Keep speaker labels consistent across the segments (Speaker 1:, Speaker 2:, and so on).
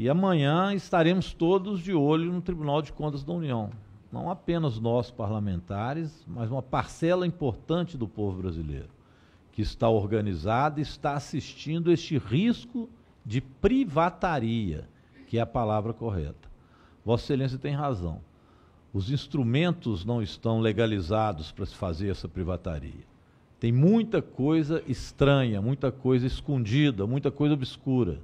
Speaker 1: E amanhã estaremos todos de olho no Tribunal de Contas da União. Não apenas nós parlamentares, mas uma parcela importante do povo brasileiro, que está organizada e está assistindo este risco de privataria, que é a palavra correta. Vossa Excelência tem razão. Os instrumentos não estão legalizados para se fazer essa privataria. Tem muita coisa estranha, muita coisa escondida, muita coisa obscura.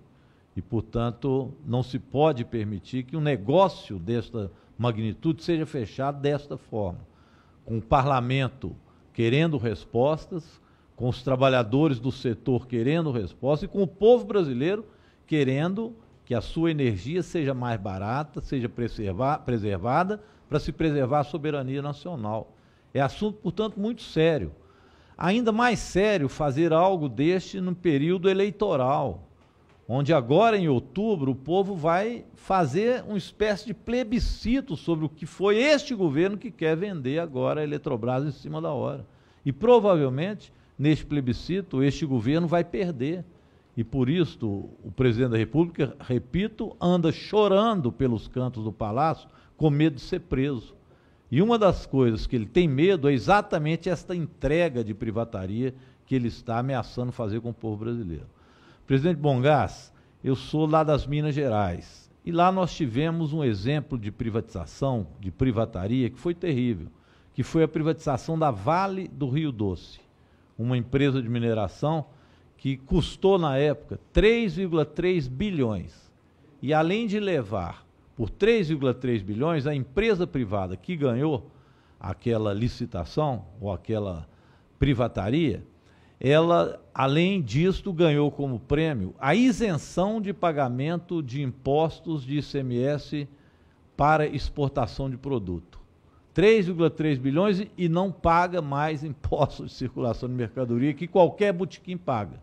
Speaker 1: E, portanto, não se pode permitir que um negócio desta magnitude seja fechado desta forma, com o parlamento querendo respostas, com os trabalhadores do setor querendo respostas e com o povo brasileiro querendo que a sua energia seja mais barata, seja preservada, para se preservar a soberania nacional. É assunto, portanto, muito sério. Ainda mais sério fazer algo deste no período eleitoral onde agora em outubro o povo vai fazer uma espécie de plebiscito sobre o que foi este governo que quer vender agora a Eletrobras em cima da hora. E provavelmente, neste plebiscito, este governo vai perder. E por isso o presidente da República, repito, anda chorando pelos cantos do palácio com medo de ser preso. E uma das coisas que ele tem medo é exatamente esta entrega de privataria que ele está ameaçando fazer com o povo brasileiro. Presidente Bongás, eu sou lá das Minas Gerais. E lá nós tivemos um exemplo de privatização, de privataria, que foi terrível, que foi a privatização da Vale do Rio Doce, uma empresa de mineração que custou na época 3,3 bilhões. E além de levar por 3,3 bilhões, a empresa privada que ganhou aquela licitação ou aquela privataria ela, além disto ganhou como prêmio a isenção de pagamento de impostos de ICMS para exportação de produto. 3,3 bilhões e não paga mais impostos de circulação de mercadoria que qualquer botequim paga.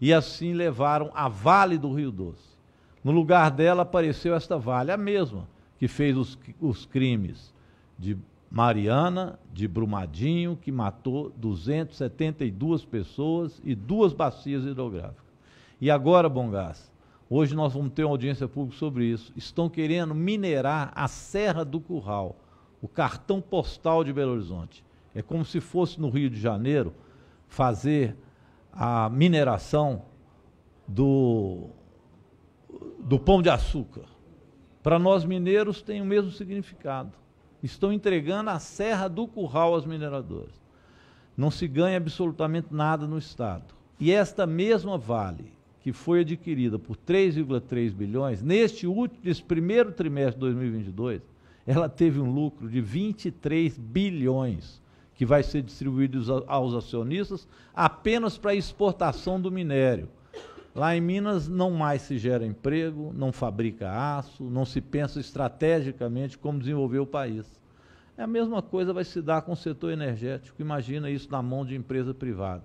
Speaker 1: E assim levaram a Vale do Rio Doce. No lugar dela apareceu esta Vale, a mesma que fez os, os crimes de Mariana de Brumadinho, que matou 272 pessoas e duas bacias hidrográficas. E agora, Bongás, hoje nós vamos ter uma audiência pública sobre isso. Estão querendo minerar a Serra do Curral, o cartão postal de Belo Horizonte. É como se fosse no Rio de Janeiro fazer a mineração do, do pão de açúcar. Para nós mineiros tem o mesmo significado estão entregando a Serra do Curral às mineradoras. Não se ganha absolutamente nada no Estado. E esta mesma Vale, que foi adquirida por 3,3 bilhões, neste último, nesse primeiro trimestre de 2022, ela teve um lucro de 23 bilhões, que vai ser distribuído aos acionistas apenas para exportação do minério. Lá em Minas não mais se gera emprego, não fabrica aço, não se pensa estrategicamente como desenvolver o país. É a mesma coisa vai se dar com o setor energético. Imagina isso na mão de empresa privada.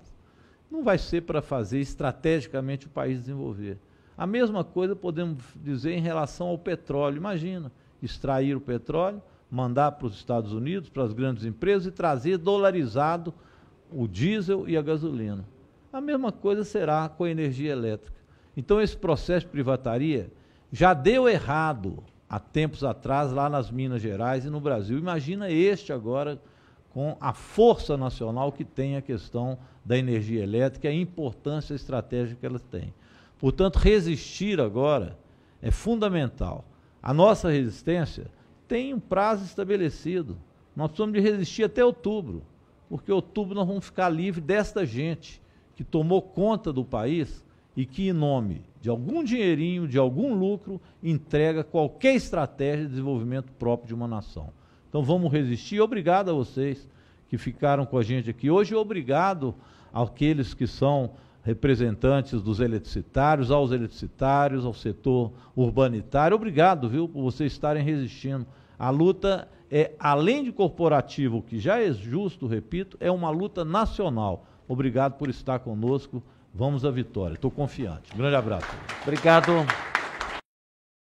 Speaker 1: Não vai ser para fazer estrategicamente o país desenvolver. A mesma coisa podemos dizer em relação ao petróleo. Imagina extrair o petróleo, mandar para os Estados Unidos, para as grandes empresas e trazer dolarizado o diesel e a gasolina. A mesma coisa será com a energia elétrica. Então, esse processo de privataria já deu errado há tempos atrás lá nas Minas Gerais e no Brasil. Imagina este agora com a força nacional que tem a questão da energia elétrica e a importância estratégica que ela tem. Portanto, resistir agora é fundamental. A nossa resistência tem um prazo estabelecido. Nós precisamos de resistir até outubro, porque outubro nós vamos ficar livre desta gente que tomou conta do país e que, em nome de algum dinheirinho, de algum lucro, entrega qualquer estratégia de desenvolvimento próprio de uma nação. Então vamos resistir. Obrigado a vocês que ficaram com a gente aqui hoje. Obrigado àqueles que são representantes dos eletricitários, aos eletricitários, ao setor urbanitário. Obrigado, viu, por vocês estarem resistindo. A luta é, além de corporativo, que já é justo, repito, é uma luta nacional. Obrigado por estar conosco. Vamos à vitória. Estou confiante. Um grande abraço. Obrigado.